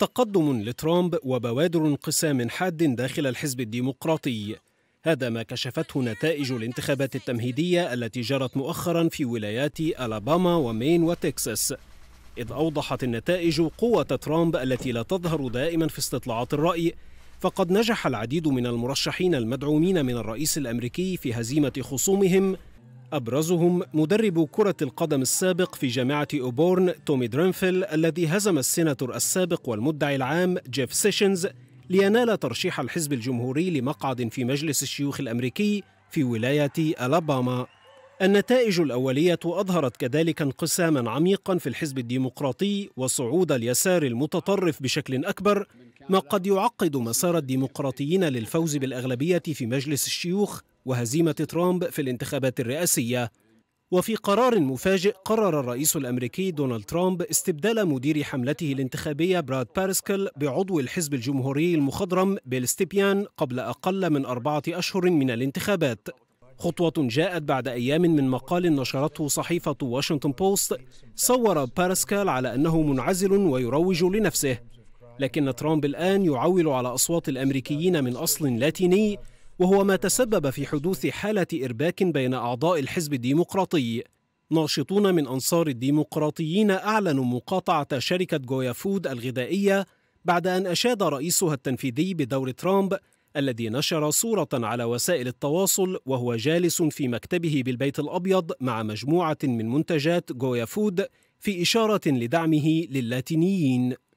تقدم لترامب وبوادر انقسام حاد داخل الحزب الديمقراطي هذا ما كشفته نتائج الانتخابات التمهيدية التي جرت مؤخرا في ولايات ألاباما ومين وتكساس إذ أوضحت النتائج قوة ترامب التي لا تظهر دائما في استطلاعات الرأي فقد نجح العديد من المرشحين المدعومين من الرئيس الأمريكي في هزيمة خصومهم أبرزهم مدرب كرة القدم السابق في جامعة أوبورن تومي درينفيل الذي هزم السيناتور السابق والمدعي العام جيف سيشنز لينال ترشيح الحزب الجمهوري لمقعد في مجلس الشيوخ الأمريكي في ولاية ألاباما النتائج الأولية أظهرت كذلك انقساما عميقا في الحزب الديمقراطي وصعود اليسار المتطرف بشكل أكبر ما قد يعقد مسار الديمقراطيين للفوز بالأغلبية في مجلس الشيوخ وهزيمة ترامب في الانتخابات الرئاسية وفي قرار مفاجئ قرر الرئيس الأمريكي دونالد ترامب استبدال مدير حملته الانتخابية براد بارسكل بعضو الحزب الجمهوري المخضرم بيل ستيبيان قبل أقل من أربعة أشهر من الانتخابات خطوة جاءت بعد أيام من مقال نشرته صحيفة واشنطن بوست صور بارسكال على أنه منعزل ويروج لنفسه لكن ترامب الآن يعول على أصوات الأمريكيين من أصل لاتيني وهو ما تسبب في حدوث حالة إرباك بين أعضاء الحزب الديمقراطي ناشطون من أنصار الديمقراطيين أعلنوا مقاطعة شركة جويا فود الغذائية بعد أن أشاد رئيسها التنفيذي بدور ترامب الذي نشر صورة على وسائل التواصل وهو جالس في مكتبه بالبيت الأبيض مع مجموعة من منتجات جويا فود في إشارة لدعمه للاتينيين